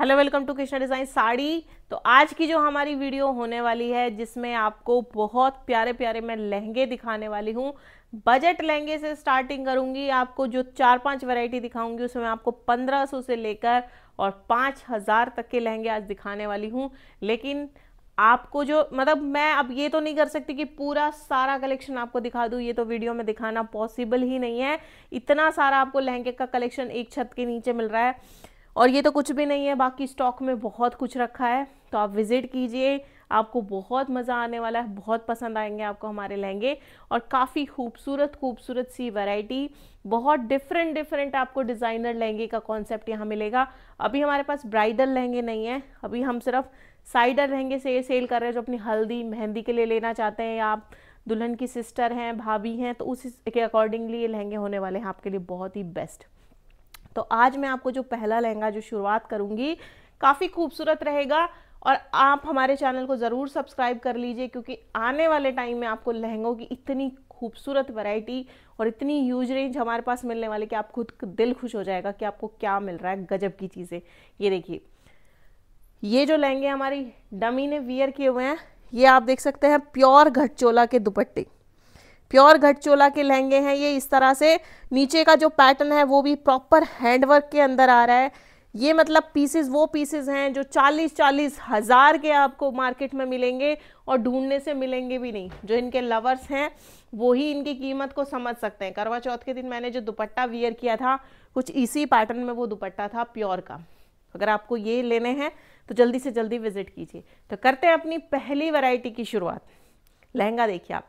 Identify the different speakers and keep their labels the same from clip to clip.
Speaker 1: hello welcome to Krishna design sari तो आज की जो हमारी वीडियो होने वाली है जिसमें आपको बहुत प्यारे प्यारे मैं लहंगे दिखाने वाली हूँ बजट लहंगे से स्टार्टिंग करूँगी आपको जो चार पांच वैरायटी दिखाऊंगी उसमें आपको 1500 से लेकर और 5000 तक के लहंगे आज दिखाने वाली हूँ लेकिन आपको जो मतलब मैं अब ये तो नहीं कर सकती कि पूरा सारा कलेक्शन आपको दिखा दूँ ये तो वीडियो में दिखाना पॉसिबल ही नहीं है इतना सारा आपको लहंगे का कलेक्शन एक छत के नीचे मिल रहा है और ये तो कुछ भी नहीं है बाकी स्टॉक में बहुत कुछ रखा है तो आप विज़िट कीजिए आपको बहुत मज़ा आने वाला है बहुत पसंद आएंगे आपको हमारे लहंगे और काफ़ी खूबसूरत खूबसूरत सी वैरायटी बहुत डिफरेंट डिफरेंट आपको डिज़ाइनर लहंगे का कॉन्सेप्ट यहाँ मिलेगा अभी हमारे पास ब्राइडल लहंगे नहीं है अभी हम सिर्फ साइडर लहंगे से ये सेल कर रहे हैं जो अपनी हल्दी मेहंदी के लिए लेना चाहते हैं या आप दुल्हन की सिस्टर हैं भाभी हैं तो उस के अकॉर्डिंगली ये लहंगे होने वाले हैं आपके लिए बहुत ही बेस्ट तो आज मैं आपको जो पहला लहंगा जो शुरुआत करूंगी काफ़ी खूबसूरत रहेगा और आप हमारे चैनल को ज़रूर सब्सक्राइब कर लीजिए क्योंकि आने वाले टाइम में आपको लहंगों की इतनी खूबसूरत वैरायटी और इतनी यूज रेंज हमारे पास मिलने वाले कि आप खुद दिल खुश हो जाएगा कि आपको क्या मिल रहा है गजब की चीज़ें ये देखिए ये जो लहंगे हमारी डमी ने वियर किए हुए हैं ये आप देख सकते हैं प्योर घटचोला के दुपट्टे प्योर घटचोला के लहंगे हैं ये इस तरह से नीचे का जो पैटर्न है वो भी प्रॉपर हैंडवर्क के अंदर आ रहा है ये मतलब पीसेस वो पीसेस हैं जो चालीस चालीस हज़ार के आपको मार्केट में मिलेंगे और ढूंढने से मिलेंगे भी नहीं जो इनके लवर्स हैं वो ही इनकी कीमत को समझ सकते हैं करवा चौथ के दिन मैंने जो दुपट्टा वियर किया था कुछ इसी पैटर्न में वो दुपट्टा था प्योर का अगर आपको ये लेने हैं तो जल्दी से जल्दी विजिट कीजिए तो करते हैं अपनी पहली वैरायटी की शुरुआत लहंगा देखिए आप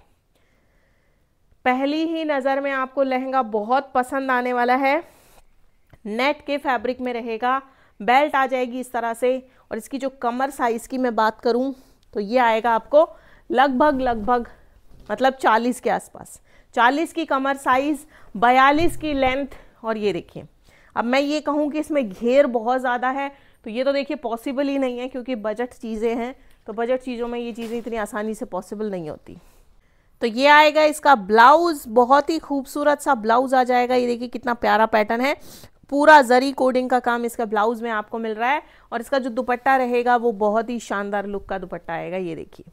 Speaker 1: पहली ही नज़र में आपको लहंगा बहुत पसंद आने वाला है नेट के फैब्रिक में रहेगा बेल्ट आ जाएगी इस तरह से और इसकी जो कमर साइज़ की मैं बात करूं तो ये आएगा आपको लगभग लगभग मतलब 40 के आसपास 40 की कमर साइज़ 42 की लेंथ और ये देखिए अब मैं ये कहूँ कि इसमें घेर बहुत ज़्यादा है तो ये तो देखिए पॉसिबल ही नहीं है क्योंकि बजट चीज़ें हैं तो बजट चीज़ों में ये चीज़ें इतनी आसानी से पॉसिबल नहीं होती तो ये आएगा इसका ब्लाउज बहुत ही खूबसूरत सा ब्लाउज आ जाएगा ये देखिए कितना प्यारा पैटर्न है पूरा जरी कोडिंग का काम इसका ब्लाउज में आपको मिल रहा है और इसका जो दुपट्टा रहेगा वो बहुत ही शानदार लुक का दुपट्टा आएगा ये देखिए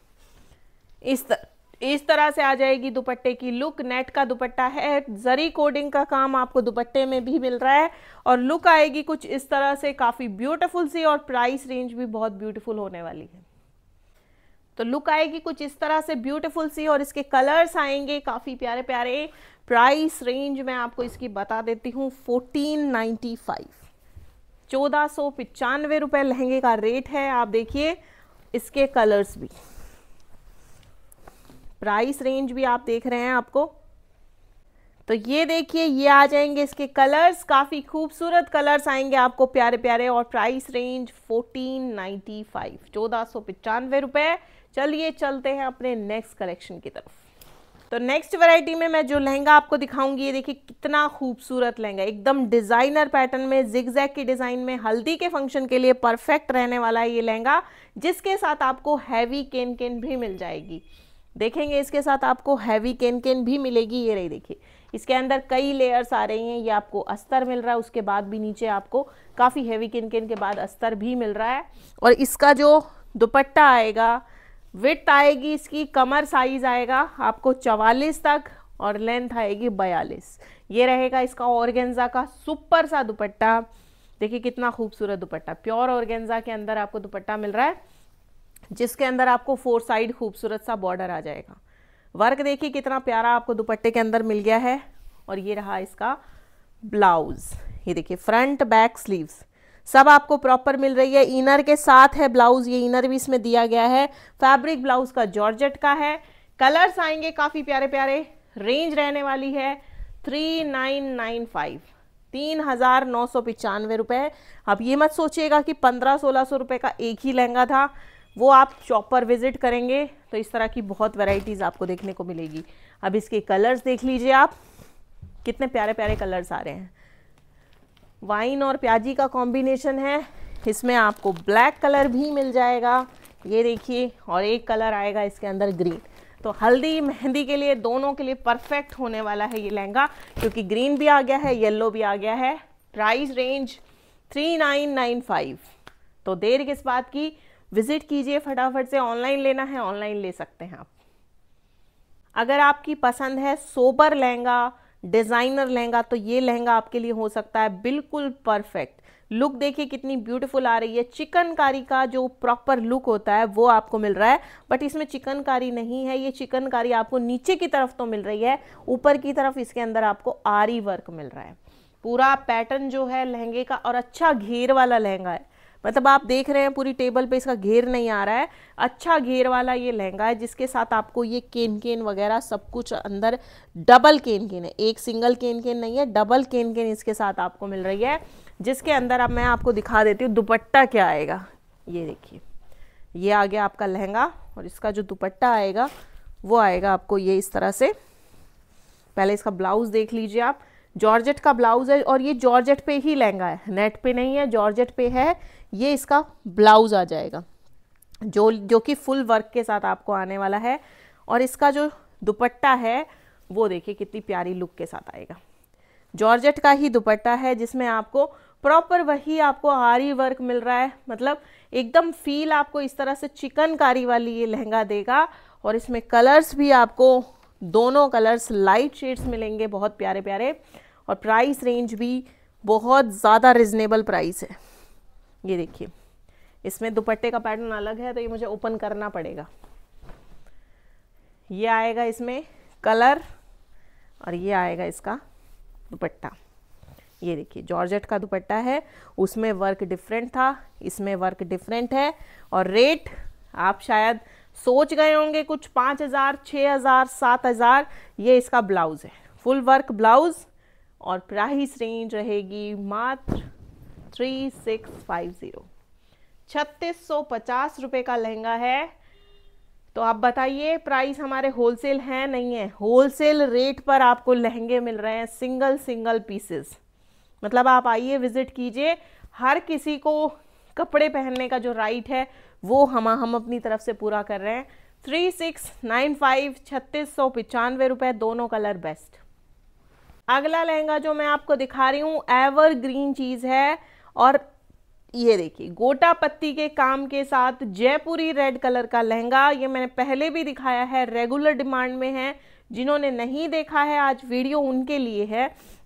Speaker 1: इस तर, इस तरह से आ जाएगी दुपट्टे की लुक नेट का दुपट्टा है जरी कोडिंग का काम आपको दुपट्टे में भी मिल रहा है और लुक आएगी कुछ इस तरह से काफ़ी ब्यूटीफुल सी और प्राइस रेंज भी बहुत ब्यूटीफुल होने वाली है तो लुक आएगी कुछ इस तरह से ब्यूटीफुल सी और इसके कलर्स आएंगे काफ़ी प्यारे प्यारे प्राइस रेंज मैं आपको इसकी बता देती हूँ फोर्टीन नाइन्टी फाइव चौदह सौ लहंगे का रेट है आप देखिए इसके कलर्स भी प्राइस रेंज भी आप देख रहे हैं आपको तो ये देखिए ये आ जाएंगे इसके कलर्स काफ़ी खूबसूरत कलर्स आएंगे आपको प्यारे प्यारे और price range fourteen ninety five चौदह सौ पचानवे रुपये चलिए चलते हैं अपने नेक्स्ट कलेक्शन की तरफ तो नेक्स्ट वैरायटी में मैं जो लहंगा आपको दिखाऊंगी ये देखिए कितना खूबसूरत लहंगा एकदम डिज़ाइनर पैटर्न में जिगजैग के डिज़ाइन में हल्दी के फंक्शन के लिए परफेक्ट रहने वाला है ये लहंगा जिसके साथ आपको हैवी केन केन भी मिल जाएगी देखेंगे इसके साथ आपको हैवी केन केन भी मिलेगी ये रही देखिए इसके अंदर कई लेयर्स आ रही हैं ये आपको अस्तर मिल रहा है उसके बाद भी नीचे आपको काफ़ी हैवी किन किन के बाद अस्तर भी मिल रहा है और इसका जो दुपट्टा आएगा विथ आएगी इसकी कमर साइज आएगा आपको चवालीस तक और लेंथ आएगी बयालीस ये रहेगा इसका ऑर्गेंजा का सुपर सा दुपट्टा देखिए कितना खूबसूरत दुपट्टा प्योर ऑर्गेंजा के अंदर आपको दुपट्टा मिल रहा है जिसके अंदर आपको फोर साइड खूबसूरत सा बॉर्डर आ जाएगा वर्क देखिए कितना प्यारा आपको दुपट्टे के अंदर मिल गया है और ये रहा इसका ब्लाउज ये देखिए फ्रंट बैक स्लीव्स सब आपको प्रॉपर मिल रही है इनर के साथ है ब्लाउज ये इनर भी इसमें दिया गया है फैब्रिक ब्लाउज का जॉर्जेट का है कलर्स आएंगे काफ़ी प्यारे प्यारे रेंज रहने वाली है थ्री नाइन नाइन फाइव तीन हज़ार नौ सौ पिचानवे रुपए अब ये मत सोचिएगा कि पंद्रह सोलह सौ रुपए का एक ही लहंगा था वो आप शॉप पर विज़िट करेंगे तो इस तरह की बहुत वैरायटीज आपको देखने को मिलेगी अब इसके कलर्स देख लीजिए आप कितने प्यारे प्यारे कलर्स आ रहे हैं वाइन और प्याजी का कॉम्बिनेशन है इसमें आपको ब्लैक कलर भी मिल जाएगा ये देखिए और एक कलर आएगा इसके अंदर ग्रीन तो हल्दी मेहंदी के लिए दोनों के लिए परफेक्ट होने वाला है ये लहंगा क्योंकि ग्रीन भी आ गया है येलो भी आ गया है price range three nine nine five तो देर किस बात की विजिट कीजिए फटाफट से ऑनलाइन लेना है ऑनलाइन ले सकते हैं आप अगर आपकी पसंद है सोबर लहंगा डिज़ाइनर लहंगा तो ये लहंगा आपके लिए हो सकता है बिल्कुल परफेक्ट लुक देखिए कितनी ब्यूटीफुल आ रही है चिकनकारी का जो प्रॉपर लुक होता है वो आपको मिल रहा है बट इसमें चिकनकारी नहीं है ये चिकनकारी आपको नीचे की तरफ तो मिल रही है ऊपर की तरफ इसके अंदर आपको आरी वर्क मिल रहा है पूरा पैटर्न जो है लहंगे का और अच्छा घेर वाला लहंगा है मतलब आप देख रहे हैं पूरी टेबल पे इसका घेर नहीं आ रहा है अच्छा घेर वाला ये लहंगा है जिसके साथ आपको ये केन केन वगैरह सब कुछ अंदर डबल केन केन है एक सिंगल केन केन नहीं है डबल केन केन इसके साथ आपको मिल रही है जिसके अंदर अब मैं आपको दिखा देती हूँ दुपट्टा क्या आएगा ये देखिए ये आ गया आपका लहंगा और इसका जो दुपट्टा आएगा वो आएगा आपको ये इस तरह से पहले इसका ब्लाउज देख लीजिए आप जॉर्जेट का ब्लाउज है और ये जॉर्जेट पे ही लहंगा है नेट पे नहीं है जॉर्जेट पे है ये इसका ब्लाउज आ जाएगा जो जो कि फुल वर्क के साथ आपको आने वाला है और इसका जो दुपट्टा है वो देखिए कितनी प्यारी लुक के साथ आएगा जॉर्जेट का ही दुपट्टा है जिसमें आपको प्रॉपर वही आपको आरी वर्क मिल रहा है मतलब एकदम फील आपको इस तरह से चिकनकारी वाली ये लहंगा देगा और इसमें कलर्स भी आपको दोनों कलर्स लाइट शेड्स मिलेंगे बहुत प्यारे प्यारे और प्राइस रेंज भी बहुत ज़्यादा रिजनेबल प्राइस है ये देखिए इसमें दुपट्टे का पैटर्न अलग है तो ये मुझे ओपन करना पड़ेगा ये आएगा इसमें कलर और ये आएगा इसका दुपट्टा ये देखिए जॉर्जेट का दुपट्टा है उसमें वर्क डिफरेंट था इसमें वर्क डिफरेंट है और रेट आप शायद सोच गए होंगे कुछ पाँच हज़ार छः हज़ार सात हज़ार ये इसका ब्लाउज़ है फुल वर्क ब्लाउज़ और प्राइस रेंज रहेगी मात्र थ्री सिक्स फाइव ज़ीरो छत्तीस सौ पचास रुपये का लहंगा है तो आप बताइए प्राइस हमारे होलसेल हैं नहीं है होलसेल रेट पर आपको लहंगे मिल रहे हैं सिंगल सिंगल पीसेस मतलब आप आइए विजिट कीजिए हर किसी को कपड़े पहनने का जो राइट है वो हम हम अपनी तरफ से पूरा कर रहे हैं थ्री सिक्स नाइन फाइव छत्तीस सौ पचानवे रुपये दोनों कलर बेस्ट अगला लहंगा जो मैं आपको दिखा रही हूँ एवर ग्रीन चीज़ है और ये देखिए गोटा पत्ती के काम के साथ जयपुरी रेड कलर का लहंगा ये मैंने पहले भी दिखाया है रेगुलर डिमांड में है जिन्होंने नहीं देखा है आज वीडियो उनके लिए है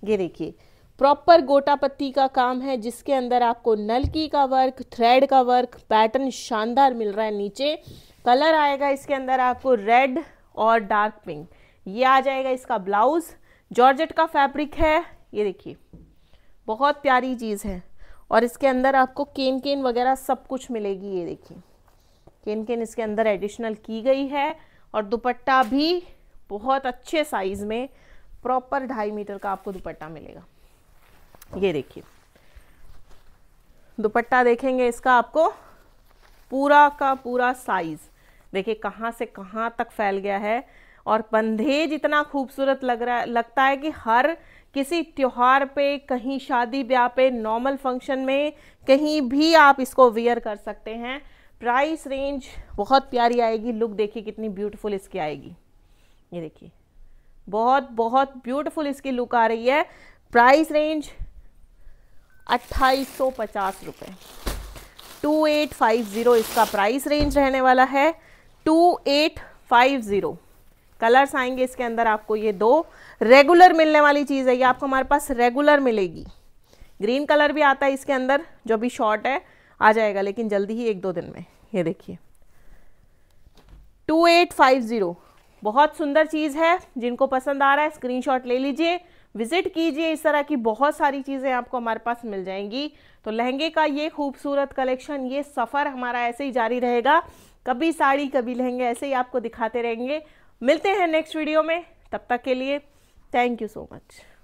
Speaker 1: ये देखिए प्रॉपर गोटा पत्ती का काम है जिसके अंदर आपको नलकी का वर्क थ्रेड का वर्क पैटर्न शानदार मिल रहा है नीचे कलर आएगा इसके अंदर आपको रेड और डार्क पिंक ये आ जाएगा इसका ब्लाउज जॉर्जेट का फैब्रिक है ये देखिए बहुत प्यारी चीज़ है और इसके अंदर आपको केन केन वगैरह सब कुछ मिलेगी ये देखिए केन केन इसके अंदर एडिशनल की गई है और दुपट्टा भी बहुत अच्छे साइज़ में प्रॉपर ढाई मीटर का आपको दुपट्टा मिलेगा ये देखिए दुपट्टा देखेंगे इसका आपको पूरा का पूरा साइज़ देखिए कहाँ से कहाँ तक फैल गया है और बंधेज इतना खूबसूरत लग रहा लगता है कि हर किसी त्यौहार पे कहीं शादी ब्याह पे नॉर्मल फंक्शन में कहीं भी आप इसको वेयर कर सकते हैं प्राइस रेंज बहुत प्यारी आएगी लुक देखिए कितनी ब्यूटीफुल इसकी आएगी ये देखिए बहुत बहुत ब्यूटीफुल इसकी लुक आ रही है प्राइस रेंज अट्ठाईस सौ पचास रुपये टू एट फाइव ज़ीरो इसका प्राइस रेंज रहने वाला है two eight five zero colours आएंगे इसके अंदर आपको ये दो रेगुलर मिलने वाली चीज़ है ये आपको हमारे पास रेगुलर मिलेगी ग्रीन कलर भी आता है इसके अंदर जो भी शॉर्ट है आ जाएगा लेकिन जल्दी ही एक दो दिन में ये देखिए टू एट फाइव ज़ीरो बहुत सुंदर चीज़ है जिनको पसंद आ रहा है स्क्रीनशॉट ले लीजिए विजिट कीजिए इस तरह की बहुत सारी चीज़ें आपको हमारे पास मिल जाएंगी तो लहंगे का ये खूबसूरत कलेक्शन ये सफ़र हमारा ऐसे ही जारी रहेगा कभी साड़ी कभी लहंगे ऐसे ही आपको दिखाते रहेंगे मिलते हैं नेक्स्ट वीडियो में तब तक के लिए थैंक यू सो मच